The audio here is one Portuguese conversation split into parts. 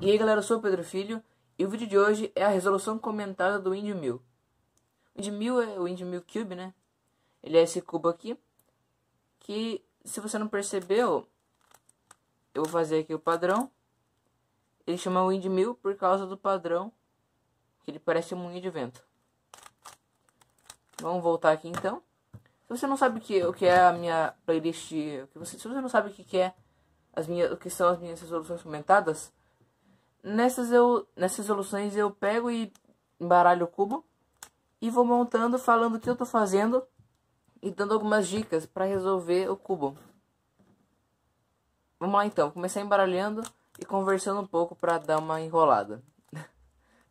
E aí galera, eu sou o Pedro Filho e o vídeo de hoje é a resolução comentada do Windmill. O Windmill é o Windmill Cube, né? Ele é esse cubo aqui, que se você não percebeu, eu vou fazer aqui o padrão. Ele chama o Windmill por causa do padrão, que ele parece um moinho de vento. Vamos voltar aqui então. Se você não sabe o que, o que é a minha playlist, se você não sabe o que, que é as minhas, o que são as minhas resoluções comentadas, Nessas, eu, nessas soluções eu pego e embaralho o cubo e vou montando, falando o que eu tô fazendo e dando algumas dicas para resolver o cubo. Vamos lá então, começar embaralhando e conversando um pouco para dar uma enrolada.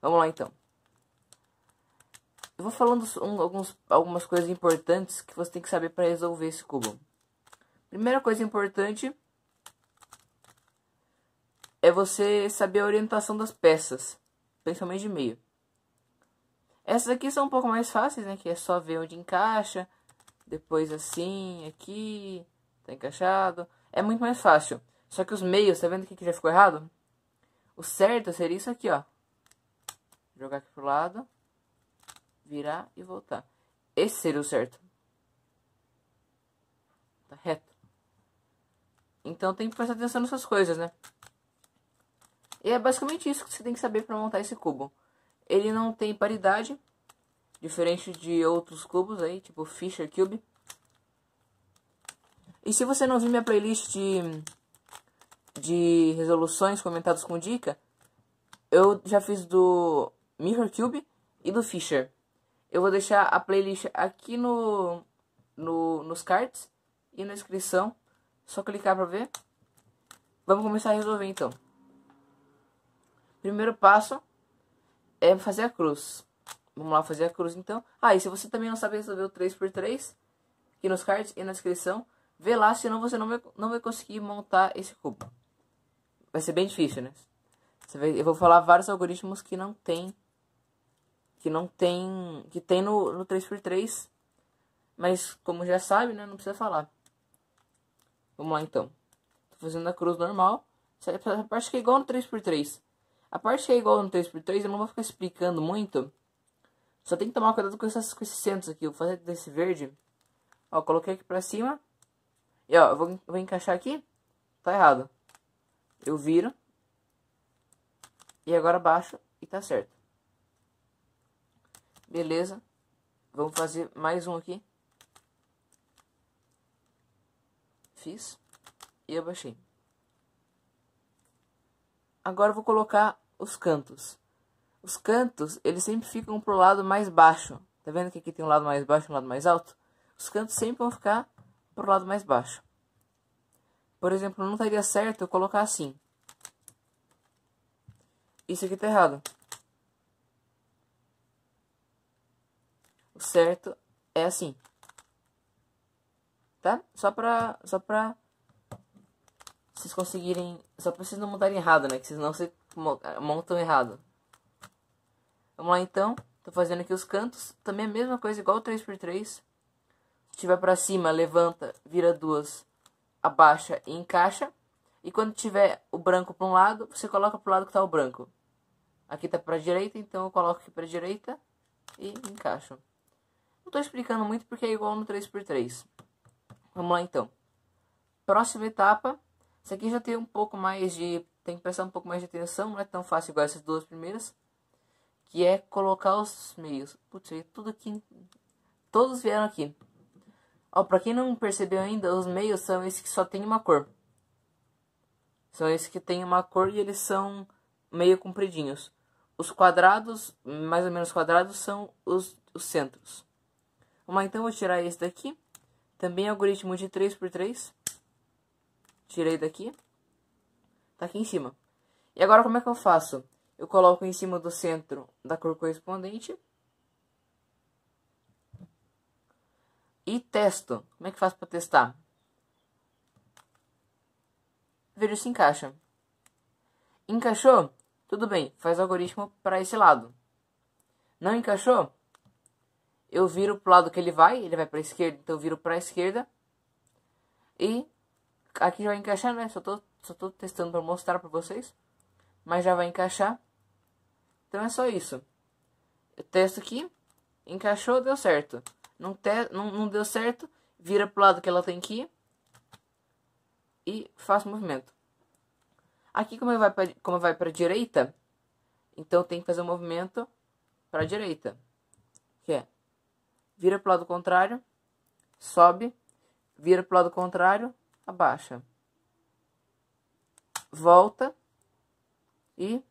Vamos lá então. Eu vou falando um, alguns, algumas coisas importantes que você tem que saber para resolver esse cubo. Primeira coisa importante é você saber a orientação das peças, principalmente de meio. Essas aqui são um pouco mais fáceis, né? Que é só ver onde encaixa, depois assim, aqui, tá encaixado. É muito mais fácil. Só que os meios, tá vendo que já ficou errado? O certo seria isso aqui, ó. Jogar aqui pro lado, virar e voltar. Esse seria o certo. Tá reto. Então tem que prestar atenção nessas coisas, né? E é basicamente isso que você tem que saber para montar esse cubo. Ele não tem paridade, diferente de outros cubos aí, tipo Fisher Cube. E se você não viu minha playlist de, de resoluções comentadas com dica, eu já fiz do Mirror Cube e do Fisher. Eu vou deixar a playlist aqui no, no nos cards e na descrição. Só clicar para ver. Vamos começar a resolver então. Primeiro passo é fazer a cruz. Vamos lá fazer a cruz então. Ah, e se você também não sabe resolver o 3x3, aqui nos cards e na descrição, vê lá, senão você não vai, não vai conseguir montar esse cubo. Vai ser bem difícil, né? Vai, eu vou falar vários algoritmos que não tem. Que não tem. Que tem no, no 3x3. Mas como já sabe, né? Não precisa falar. Vamos lá então. Tô fazendo a cruz normal. Essa parte que é igual no 3x3. A parte que é igual no 3x3, eu não vou ficar explicando muito. Só tem que tomar cuidado com, essas, com esses centros aqui. vou fazer desse verde. Ó, coloquei aqui pra cima. E ó, eu vou, eu vou encaixar aqui. Tá errado. Eu viro. E agora baixo e tá certo. Beleza. Vamos fazer mais um aqui. Fiz. E abaixei. Agora vou colocar os cantos. Os cantos, eles sempre ficam pro lado mais baixo. Tá vendo que aqui tem um lado mais baixo e um lado mais alto? Os cantos sempre vão ficar pro lado mais baixo. Por exemplo, não estaria certo eu colocar assim. Isso aqui tá errado. O certo é assim. Tá? Só pra, só pra vocês conseguirem. Só pra vocês não montarem errado, né? Que senão vocês eh, montam errado. Vamos lá então. Tô fazendo aqui os cantos. Também a mesma coisa, igual o 3x3. Tiver pra cima, levanta, vira duas, abaixa e encaixa. E quando tiver o branco para um lado, você coloca pro lado que tá o branco. Aqui tá pra direita, então eu coloco aqui pra direita e encaixo. Não tô explicando muito porque é igual no 3x3. Vamos lá então. Próxima etapa esse aqui já tem um pouco mais de. Tem que prestar um pouco mais de atenção, não é tão fácil igual essas duas primeiras. Que é colocar os meios. Putz, tudo aqui. Todos vieram aqui. Ó, pra quem não percebeu ainda, os meios são esses que só tem uma cor. São esses que tem uma cor e eles são meio compridinhos. Os quadrados, mais ou menos quadrados, são os, os centros. Vamos lá, então, vou tirar esse daqui. Também algoritmo de 3x3. Tirei daqui. Tá aqui em cima. E agora como é que eu faço? Eu coloco em cima do centro da cor correspondente. E testo. Como é que faço para testar? Vejo se encaixa. Encaixou? Tudo bem, faz o algoritmo para esse lado. Não encaixou? Eu viro para o lado que ele vai, ele vai para a esquerda, então eu viro para a esquerda. E aqui já vai encaixar, né? Só tô, só tô testando para mostrar para vocês. Mas já vai encaixar. Então é só isso. Eu testo aqui. Encaixou, deu certo. Não, te, não, não deu certo, vira pro lado que ela tem que ir. E faço o movimento. Aqui como vai pra, como vai para direita, então tem que fazer o um movimento para direita. Que é vira pro lado contrário, sobe, vira pro lado contrário, abaixa. Volta e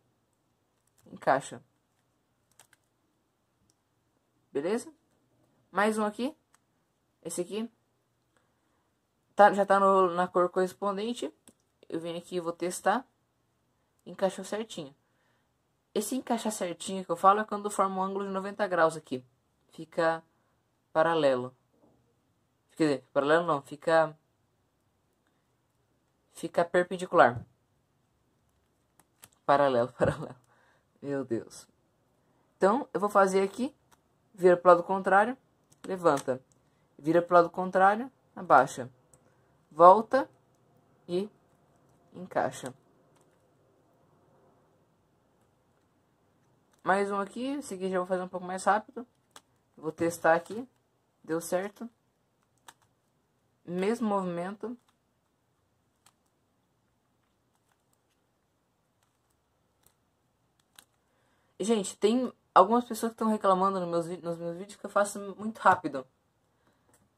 encaixa. Beleza? Mais um aqui. Esse aqui. Tá, já tá no, na cor correspondente. Eu venho aqui e vou testar. Encaixou certinho. Esse encaixar certinho que eu falo é quando forma um ângulo de 90 graus aqui. Fica paralelo. Quer dizer, paralelo não, fica fica perpendicular. Paralelo, paralelo. Meu Deus. Então, eu vou fazer aqui, vira para o lado contrário, levanta. Vira para o lado contrário, abaixa. Volta e encaixa. Mais um aqui, Seguir já vou fazer um pouco mais rápido. Vou testar aqui, deu certo. Mesmo movimento. Gente, tem algumas pessoas que estão reclamando nos meus, nos meus vídeos que eu faço muito rápido.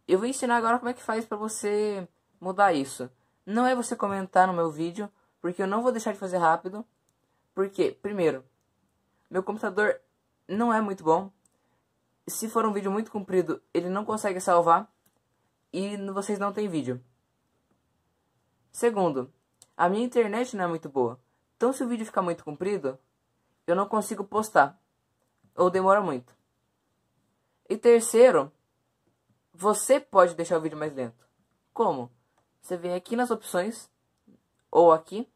Eu vou ensinar agora como é que faz pra você mudar isso. Não é você comentar no meu vídeo, porque eu não vou deixar de fazer rápido. Porque, primeiro, meu computador não é muito bom. Se for um vídeo muito comprido, ele não consegue salvar. E vocês não têm vídeo. Segundo, a minha internet não é muito boa. Então, se o vídeo ficar muito comprido, eu não consigo postar ou demora muito. E terceiro, você pode deixar o vídeo mais lento. Como? Você vem aqui nas opções ou aqui,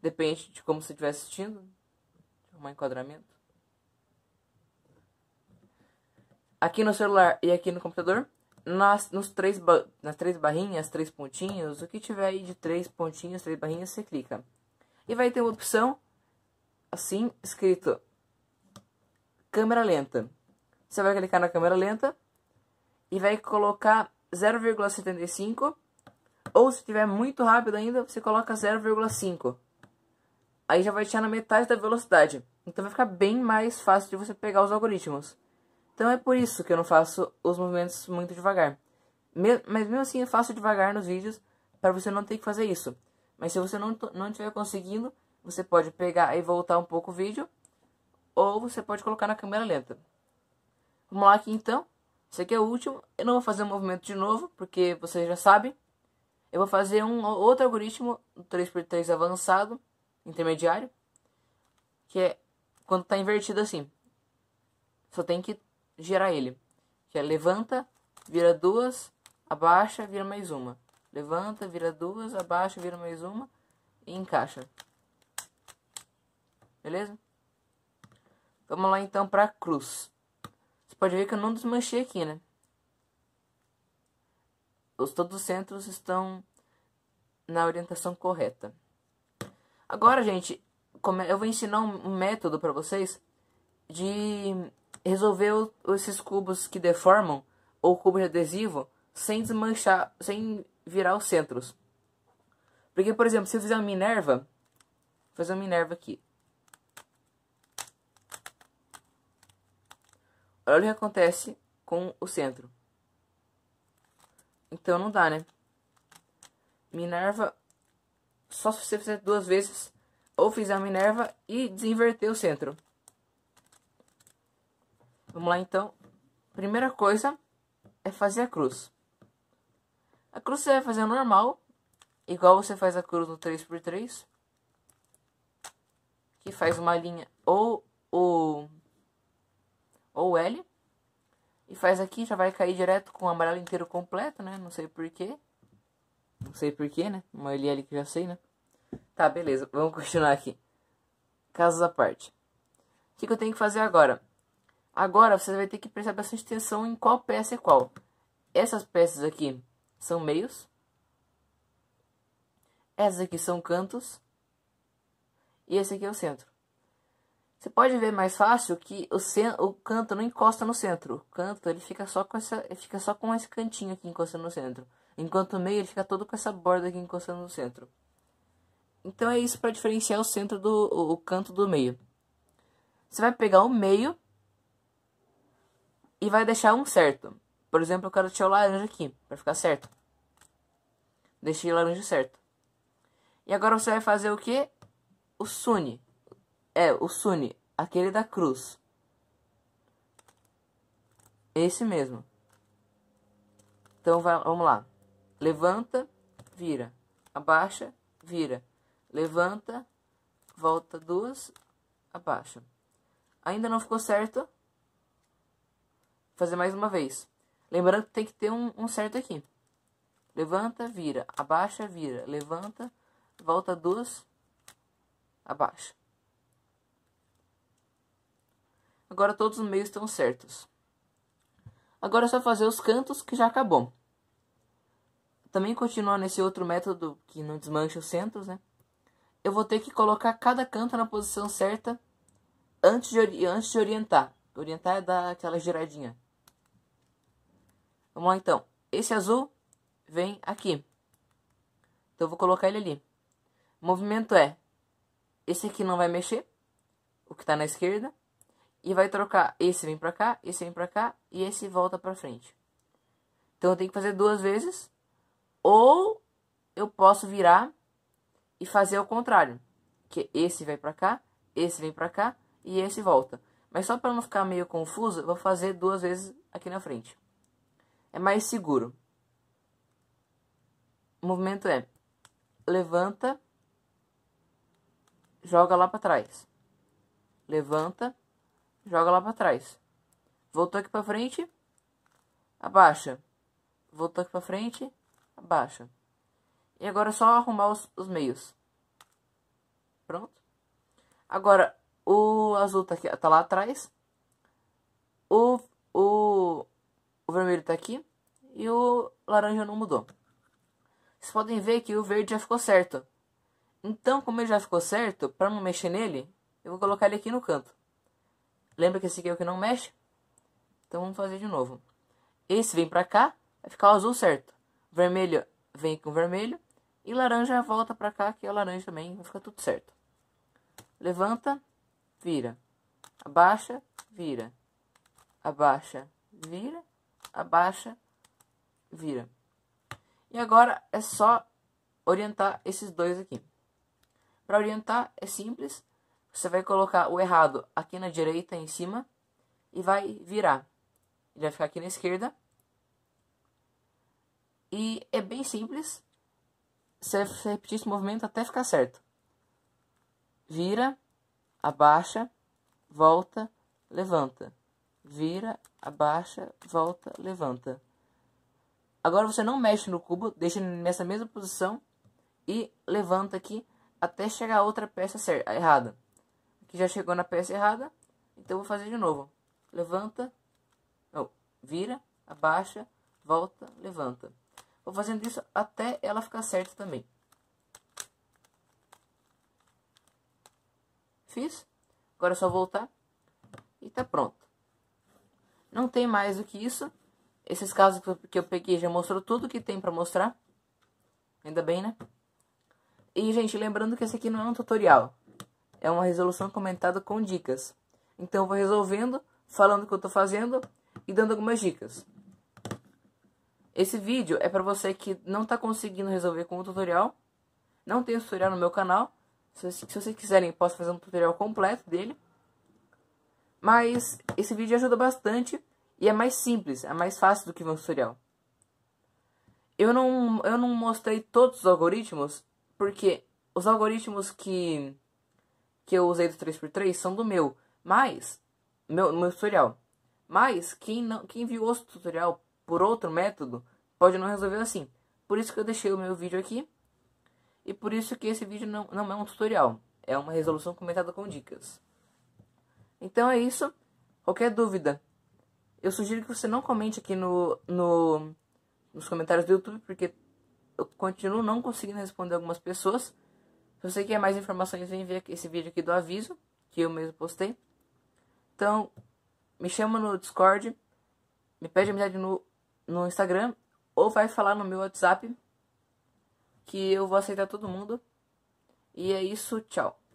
depende de como você estiver assistindo. Um enquadramento. Aqui no celular e aqui no computador, nas, nos três nas três barrinhas, três pontinhos, o que tiver aí de três pontinhos, três barrinhas, você clica. E vai ter uma opção assim, escrito câmera lenta. Você vai clicar na câmera lenta e vai colocar 0,75 ou se tiver muito rápido ainda, você coloca 0,5. Aí já vai tirar na metade da velocidade. Então vai ficar bem mais fácil de você pegar os algoritmos. Então é por isso que eu não faço os movimentos muito devagar. mas mesmo assim eu faço devagar nos vídeos para você não ter que fazer isso. Mas se você não, não estiver conseguindo, você pode pegar e voltar um pouco o vídeo, ou você pode colocar na câmera lenta. Vamos lá aqui então. Esse aqui é o último. Eu não vou fazer o movimento de novo, porque vocês já sabem. Eu vou fazer um outro algoritmo, 3x3 avançado, intermediário, que é quando está invertido assim. Só tem que girar ele. Que é levanta, vira duas, abaixa, vira mais uma. Levanta, vira duas, abaixa, vira mais uma e encaixa. Beleza? Vamos lá então para cruz. Você pode ver que eu não desmanchei aqui, né? Os, todos os centros estão na orientação correta. Agora, gente, eu vou ensinar um método para vocês de resolver esses cubos que deformam ou cubo de adesivo sem desmanchar, sem virar os centros. Porque, por exemplo, se eu fizer uma Minerva, vou fazer uma Minerva aqui. Olha o que acontece com o centro. Então não dá, né? Minerva, só se você fizer duas vezes, ou fizer a Minerva e desinverter o centro. Vamos lá, então. Primeira coisa é fazer a cruz. A cruz você vai fazer normal, igual você faz a cruz no 3x3. Que faz uma linha ou L. E faz aqui, já vai cair direto com o amarelo inteiro completo, né? Não sei porquê. Não sei porquê, né? Uma LL que já sei, né? Tá, beleza. Vamos continuar aqui. Casos à parte. O que, que eu tenho que fazer agora? Agora você vai ter que prestar bastante atenção em qual peça é qual. Essas peças aqui são meios. Essas aqui são cantos. E esse aqui é o centro. Você pode ver mais fácil que o, o canto não encosta no centro. O canto ele fica só com essa, fica só com esse cantinho aqui encostando no centro. Enquanto o meio ele fica todo com essa borda aqui encostando no centro. Então é isso para diferenciar o centro do o, o canto do meio. Você vai pegar o meio e vai deixar um certo. Por exemplo, eu quero deixar o laranja aqui, para ficar certo. Deixei o laranja certo. E agora você vai fazer o que? O sune. É, o Suni, aquele da cruz. Esse mesmo. Então vai, vamos lá. Levanta, vira. Abaixa, vira. Levanta, volta duas, abaixa. Ainda não ficou certo? Vou fazer mais uma vez. Lembrando que tem que ter um, um certo aqui. Levanta, vira. Abaixa, vira. Levanta, volta duas, abaixa. Agora todos os meios estão certos. Agora é só fazer os cantos que já acabou. Também continuar nesse outro método que não desmancha os centros, né? Eu vou ter que colocar cada canto na posição certa antes de, antes de orientar. Orientar é dar aquela giradinha. Vamos lá então. Esse azul vem aqui. Então eu vou colocar ele ali. O movimento é: esse aqui não vai mexer, o que está na esquerda e vai trocar. Esse vem para cá, esse vem para cá e esse volta para frente. Então eu tenho que fazer duas vezes ou eu posso virar e fazer o contrário, que esse vai para cá, esse vem para cá e esse volta. Mas só para não ficar meio confuso, eu vou fazer duas vezes aqui na frente. É mais seguro. O movimento é levanta, joga lá para trás. Levanta, joga lá para trás. Voltou aqui para frente, abaixa. Voltou aqui para frente, abaixa. E agora é só arrumar os, os meios. Pronto. Agora, o azul tá, aqui, tá lá atrás. O, o, o vermelho tá aqui. E o laranja não mudou. Vocês podem ver que o verde já ficou certo. Então, como ele já ficou certo, para não mexer nele, eu vou colocar ele aqui no canto. Lembra que esse aqui é o que não mexe? Então vamos fazer de novo. Esse vem para cá, vai ficar o azul certo. Vermelho vem com vermelho. E laranja volta para cá, que é laranja também, vai ficar tudo certo. Levanta, vira. Abaixa, vira. Abaixa, vira. Abaixa, vira. E agora é só orientar esses dois aqui. Para orientar é simples, você vai colocar o errado aqui na direita, em cima, e vai virar. Ele vai ficar aqui na esquerda. E é bem simples. Você repetir esse movimento até ficar certo. Vira, abaixa, volta, levanta. Vira, abaixa, volta, levanta. Agora você não mexe no cubo, deixa nessa mesma posição e levanta aqui até chegar a outra peça certa, errada que já chegou na peça errada, então vou fazer de novo. Levanta, não, vira, abaixa, volta, levanta. Vou fazendo isso até ela ficar certa também. Fiz. Agora é só voltar e tá pronto. Não tem mais do que isso. Esses casos que eu peguei já mostrou tudo que tem para mostrar. Ainda bem, né? E, gente, lembrando que esse aqui não é um tutorial. É uma resolução comentada com dicas. Então eu vou resolvendo, falando o que eu estou fazendo e dando algumas dicas. Esse vídeo é para você que não está conseguindo resolver com o tutorial. Não tem tutorial no meu canal. Se, se vocês quiserem, posso fazer um tutorial completo dele. Mas esse vídeo ajuda bastante e é mais simples, é mais fácil do que um tutorial. Eu não, eu não mostrei todos os algoritmos, porque os algoritmos que que eu usei do 3x3 são do meu. Mas, meu, meu tutorial. Mas, quem, não, quem viu outro tutorial por outro método, pode não resolver assim. Por isso que eu deixei o meu vídeo aqui. E por isso que esse vídeo não, não é um tutorial. É uma resolução comentada com dicas. Então é isso. Qualquer dúvida, eu sugiro que você não comente aqui no, no, nos comentários do YouTube, porque eu continuo não conseguindo responder algumas pessoas. Se você quer é mais informações, vem ver esse vídeo aqui do aviso, que eu mesmo postei. Então, me chama no Discord, me pede amizade no, no Instagram, ou vai falar no meu WhatsApp, que eu vou aceitar todo mundo. E é isso, tchau.